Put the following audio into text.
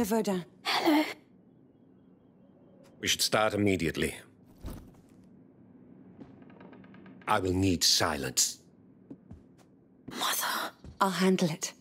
Mr. Verdun. Hello. We should start immediately. I will need silence. Mother. I'll handle it.